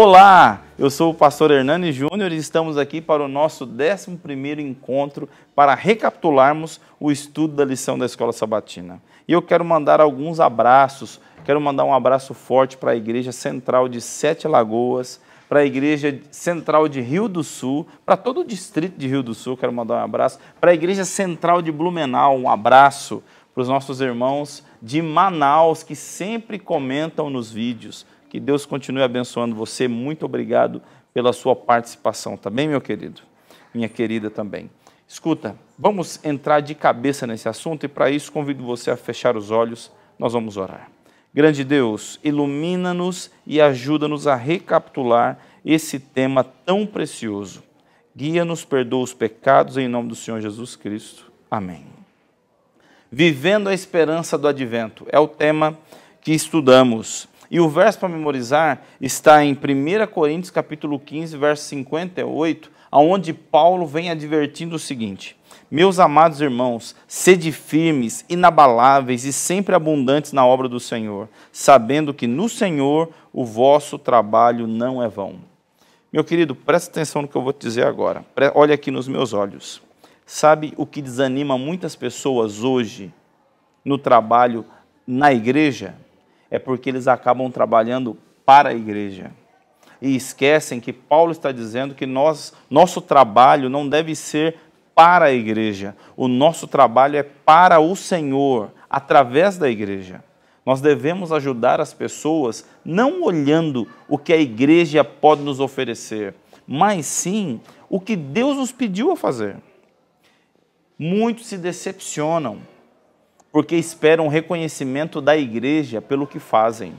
Olá, eu sou o pastor Hernani Júnior e estamos aqui para o nosso 11 encontro para recapitularmos o estudo da lição da Escola Sabatina. E eu quero mandar alguns abraços, quero mandar um abraço forte para a Igreja Central de Sete Lagoas, para a Igreja Central de Rio do Sul, para todo o distrito de Rio do Sul, quero mandar um abraço, para a Igreja Central de Blumenau, um abraço para os nossos irmãos de Manaus que sempre comentam nos vídeos. Que Deus continue abençoando você. Muito obrigado pela sua participação, tá bem, meu querido? Minha querida também. Escuta, vamos entrar de cabeça nesse assunto e para isso convido você a fechar os olhos. Nós vamos orar. Grande Deus, ilumina-nos e ajuda-nos a recapitular esse tema tão precioso. Guia-nos, perdoa os pecados em nome do Senhor Jesus Cristo. Amém. Vivendo a esperança do advento é o tema que estudamos. E o verso para memorizar está em 1 Coríntios capítulo 15, verso 58, aonde Paulo vem advertindo o seguinte: Meus amados irmãos, sede firmes, inabaláveis e sempre abundantes na obra do Senhor, sabendo que no Senhor o vosso trabalho não é vão. Meu querido, presta atenção no que eu vou te dizer agora. Olha aqui nos meus olhos. Sabe o que desanima muitas pessoas hoje no trabalho na igreja? é porque eles acabam trabalhando para a igreja. E esquecem que Paulo está dizendo que nós, nosso trabalho não deve ser para a igreja, o nosso trabalho é para o Senhor, através da igreja. Nós devemos ajudar as pessoas não olhando o que a igreja pode nos oferecer, mas sim o que Deus nos pediu a fazer. Muitos se decepcionam porque esperam reconhecimento da igreja pelo que fazem.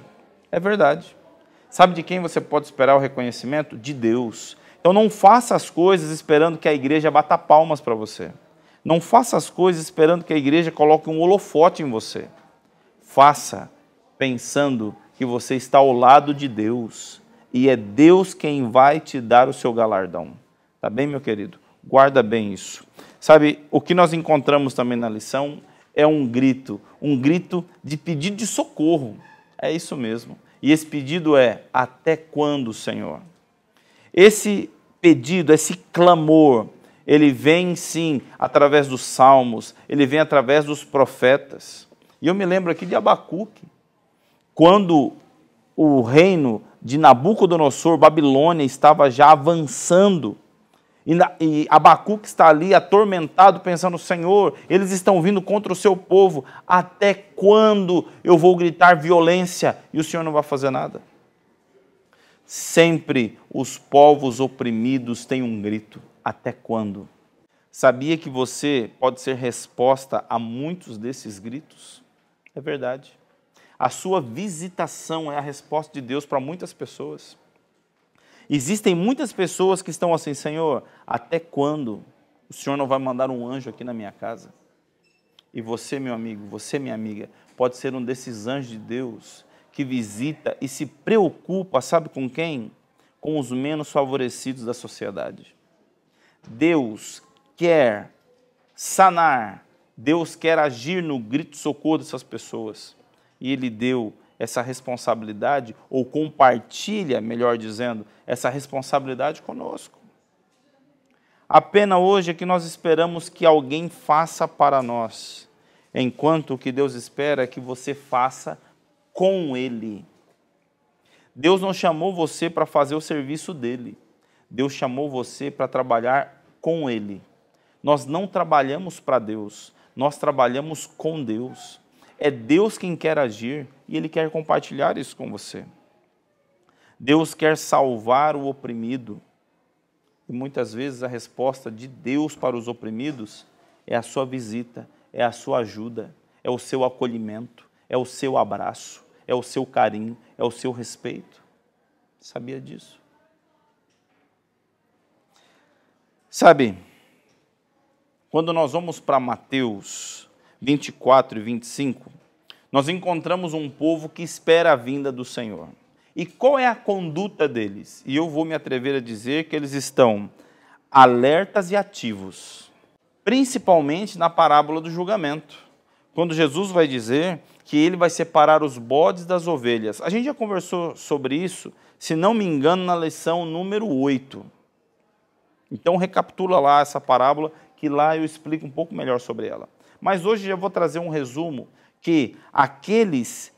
É verdade. Sabe de quem você pode esperar o reconhecimento? De Deus. Então não faça as coisas esperando que a igreja bata palmas para você. Não faça as coisas esperando que a igreja coloque um holofote em você. Faça pensando que você está ao lado de Deus e é Deus quem vai te dar o seu galardão. Tá bem, meu querido? Guarda bem isso. Sabe, o que nós encontramos também na lição é um grito, um grito de pedido de socorro. É isso mesmo. E esse pedido é: Até quando, Senhor? Esse pedido, esse clamor, ele vem sim através dos salmos, ele vem através dos profetas. E eu me lembro aqui de Abacuque, quando o reino de Nabucodonosor, Babilônia, estava já avançando e Abacuque está ali atormentado, pensando: Senhor, eles estão vindo contra o seu povo. Até quando eu vou gritar violência e o Senhor não vai fazer nada? Sempre os povos oprimidos têm um grito: Até quando? Sabia que você pode ser resposta a muitos desses gritos? É verdade. A sua visitação é a resposta de Deus para muitas pessoas. Existem muitas pessoas que estão assim, Senhor, até quando o Senhor não vai mandar um anjo aqui na minha casa? E você, meu amigo, você, minha amiga, pode ser um desses anjos de Deus que visita e se preocupa, sabe com quem? Com os menos favorecidos da sociedade. Deus quer sanar, Deus quer agir no grito de socorro dessas pessoas. E Ele deu essa responsabilidade, ou compartilha, melhor dizendo, essa responsabilidade conosco. A pena hoje é que nós esperamos que alguém faça para nós, enquanto o que Deus espera é que você faça com Ele. Deus não chamou você para fazer o serviço dele. Deus chamou você para trabalhar com Ele. Nós não trabalhamos para Deus, nós trabalhamos com Deus. É Deus quem quer agir e Ele quer compartilhar isso com você. Deus quer salvar o oprimido. E muitas vezes a resposta de Deus para os oprimidos é a sua visita, é a sua ajuda, é o seu acolhimento, é o seu abraço, é o seu carinho, é o seu respeito. Sabia disso? Sabe, quando nós vamos para Mateus 24 e 25, nós encontramos um povo que espera a vinda do Senhor. E qual é a conduta deles? E eu vou me atrever a dizer que eles estão alertas e ativos, principalmente na parábola do julgamento, quando Jesus vai dizer que ele vai separar os bodes das ovelhas. A gente já conversou sobre isso, se não me engano, na lição número 8. Então recapitula lá essa parábola, que lá eu explico um pouco melhor sobre ela. Mas hoje eu vou trazer um resumo que aqueles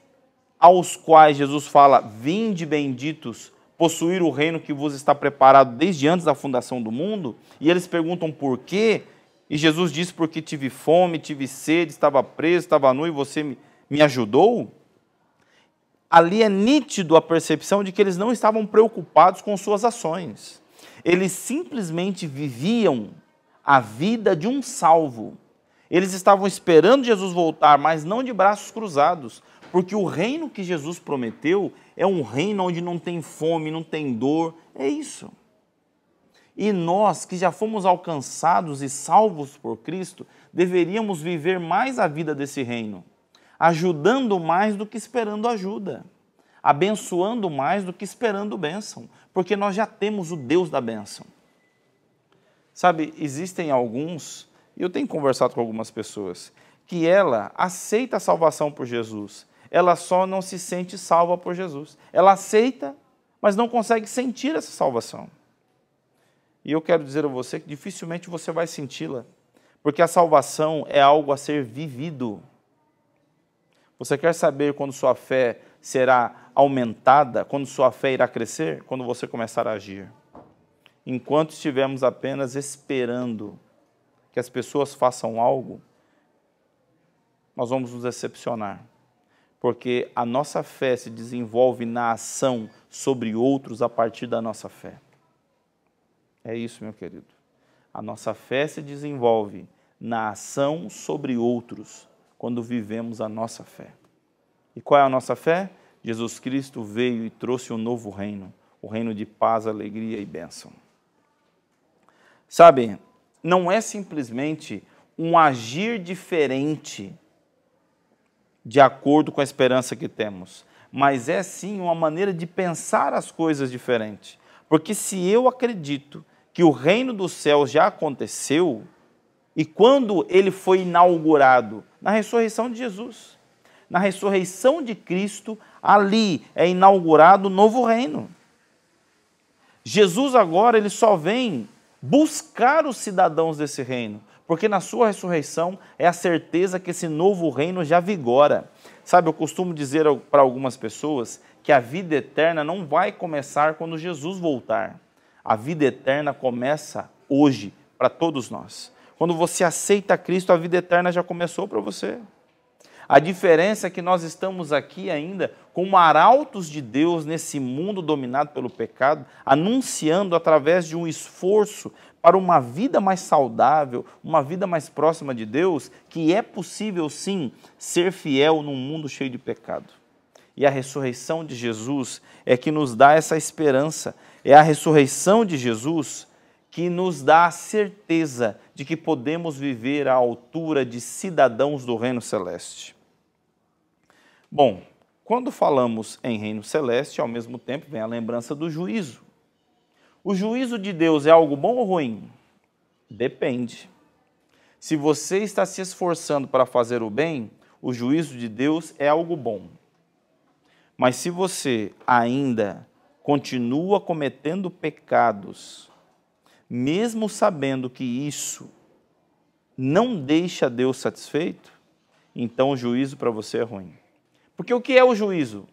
aos quais Jesus fala: Vinde benditos, possuir o reino que vos está preparado desde antes da fundação do mundo, e eles perguntam por quê, e Jesus diz: Porque tive fome, tive sede, estava preso, estava nu e você me, me ajudou. Ali é nítido a percepção de que eles não estavam preocupados com suas ações. Eles simplesmente viviam a vida de um salvo eles estavam esperando Jesus voltar, mas não de braços cruzados, porque o reino que Jesus prometeu é um reino onde não tem fome, não tem dor, é isso. E nós que já fomos alcançados e salvos por Cristo, deveríamos viver mais a vida desse reino, ajudando mais do que esperando ajuda, abençoando mais do que esperando bênção, porque nós já temos o Deus da bênção. Sabe, existem alguns eu tenho conversado com algumas pessoas, que ela aceita a salvação por Jesus, ela só não se sente salva por Jesus. Ela aceita, mas não consegue sentir essa salvação. E eu quero dizer a você que dificilmente você vai senti-la, porque a salvação é algo a ser vivido. Você quer saber quando sua fé será aumentada, quando sua fé irá crescer? Quando você começar a agir. Enquanto estivermos apenas esperando que as pessoas façam algo, nós vamos nos decepcionar. Porque a nossa fé se desenvolve na ação sobre outros a partir da nossa fé. É isso, meu querido. A nossa fé se desenvolve na ação sobre outros quando vivemos a nossa fé. E qual é a nossa fé? Jesus Cristo veio e trouxe um novo reino, o reino de paz, alegria e bênção. Sabe, não é simplesmente um agir diferente de acordo com a esperança que temos, mas é sim uma maneira de pensar as coisas diferente. Porque se eu acredito que o reino dos céus já aconteceu, e quando ele foi inaugurado? Na ressurreição de Jesus. Na ressurreição de Cristo, ali é inaugurado o novo reino. Jesus agora ele só vem buscar os cidadãos desse reino, porque na sua ressurreição é a certeza que esse novo reino já vigora. Sabe, eu costumo dizer para algumas pessoas que a vida eterna não vai começar quando Jesus voltar. A vida eterna começa hoje para todos nós. Quando você aceita Cristo, a vida eterna já começou para você. A diferença é que nós estamos aqui ainda como arautos de Deus nesse mundo dominado pelo pecado, anunciando através de um esforço para uma vida mais saudável, uma vida mais próxima de Deus, que é possível sim ser fiel num mundo cheio de pecado. E a ressurreição de Jesus é que nos dá essa esperança. É a ressurreição de Jesus que nos dá a certeza de que podemos viver à altura de cidadãos do reino celeste. Bom, quando falamos em reino celeste, ao mesmo tempo vem a lembrança do juízo. O juízo de Deus é algo bom ou ruim? Depende. Se você está se esforçando para fazer o bem, o juízo de Deus é algo bom. Mas se você ainda continua cometendo pecados, mesmo sabendo que isso não deixa Deus satisfeito, então o juízo para você é ruim. Porque o que é o juízo?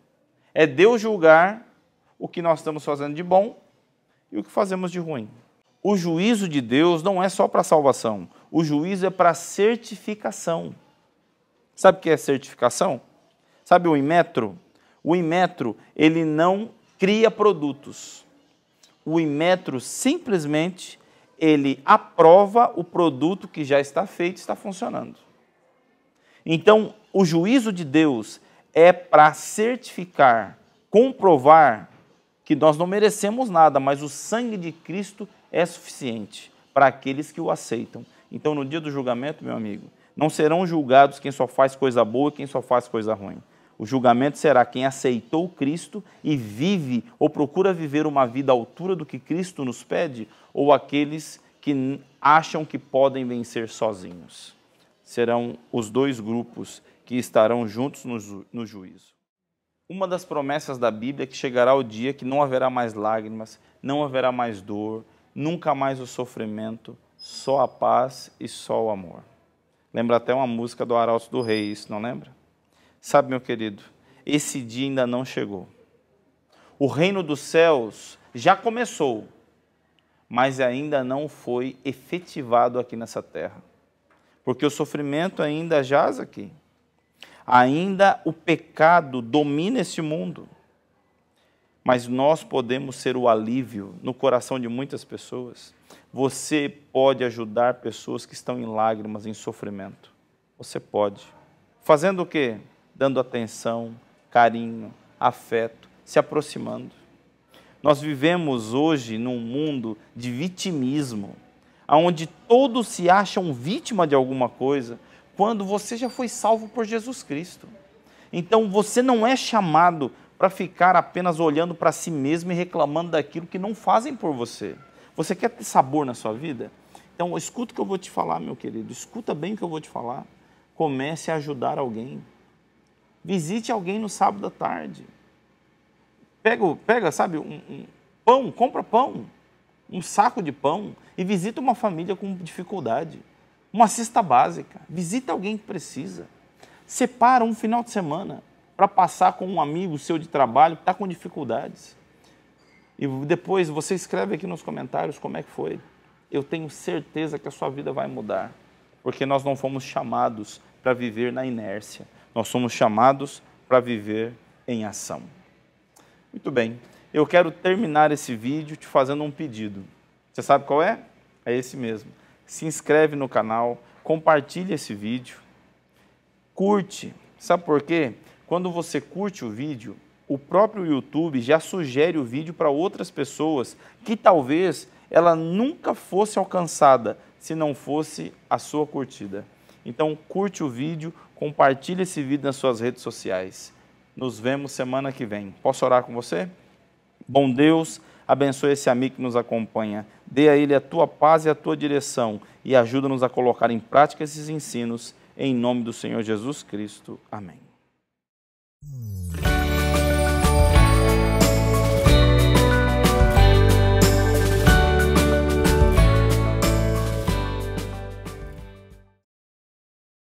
É Deus julgar o que nós estamos fazendo de bom e o que fazemos de ruim. O juízo de Deus não é só para salvação, o juízo é para certificação. Sabe o que é certificação? Sabe o Inmetro? O Inmetro, ele não cria produtos o Inmetro simplesmente ele aprova o produto que já está feito, está funcionando. Então, o juízo de Deus é para certificar, comprovar que nós não merecemos nada, mas o sangue de Cristo é suficiente para aqueles que o aceitam. Então, no dia do julgamento, meu amigo, não serão julgados quem só faz coisa boa e quem só faz coisa ruim. O julgamento será quem aceitou Cristo e vive ou procura viver uma vida à altura do que Cristo nos pede, ou aqueles que acham que podem vencer sozinhos. Serão os dois grupos que estarão juntos no, ju no juízo. Uma das promessas da Bíblia é que chegará o dia que não haverá mais lágrimas, não haverá mais dor, nunca mais o sofrimento, só a paz e só o amor. Lembra até uma música do Arauto do Rei? Isso não lembra? Sabe, meu querido, esse dia ainda não chegou. O reino dos céus já começou, mas ainda não foi efetivado aqui nessa terra. Porque o sofrimento ainda jaz aqui. Ainda o pecado domina esse mundo. Mas nós podemos ser o alívio no coração de muitas pessoas. Você pode ajudar pessoas que estão em lágrimas, em sofrimento. Você pode. Fazendo o quê? dando atenção, carinho, afeto, se aproximando. Nós vivemos hoje num mundo de vitimismo, onde todos se acham vítima de alguma coisa, quando você já foi salvo por Jesus Cristo. Então você não é chamado para ficar apenas olhando para si mesmo e reclamando daquilo que não fazem por você. Você quer ter sabor na sua vida? Então escuta o que eu vou te falar, meu querido. Escuta bem o que eu vou te falar. Comece a ajudar alguém. Visite alguém no sábado à tarde. Pega, pega sabe, um, um pão, compra pão, um saco de pão e visita uma família com dificuldade. Uma cesta básica. Visita alguém que precisa. Separa um final de semana para passar com um amigo seu de trabalho que está com dificuldades. E depois você escreve aqui nos comentários como é que foi. Eu tenho certeza que a sua vida vai mudar, porque nós não fomos chamados para viver na inércia. Nós somos chamados para viver em ação. Muito bem, eu quero terminar esse vídeo te fazendo um pedido. Você sabe qual é? É esse mesmo. Se inscreve no canal, compartilha esse vídeo, curte. Sabe por quê? Quando você curte o vídeo, o próprio YouTube já sugere o vídeo para outras pessoas que talvez ela nunca fosse alcançada se não fosse a sua curtida. Então, curte o vídeo, compartilhe esse vídeo nas suas redes sociais. Nos vemos semana que vem. Posso orar com você? Bom Deus, abençoe esse amigo que nos acompanha. Dê a ele a tua paz e a tua direção e ajuda-nos a colocar em prática esses ensinos. Em nome do Senhor Jesus Cristo. Amém.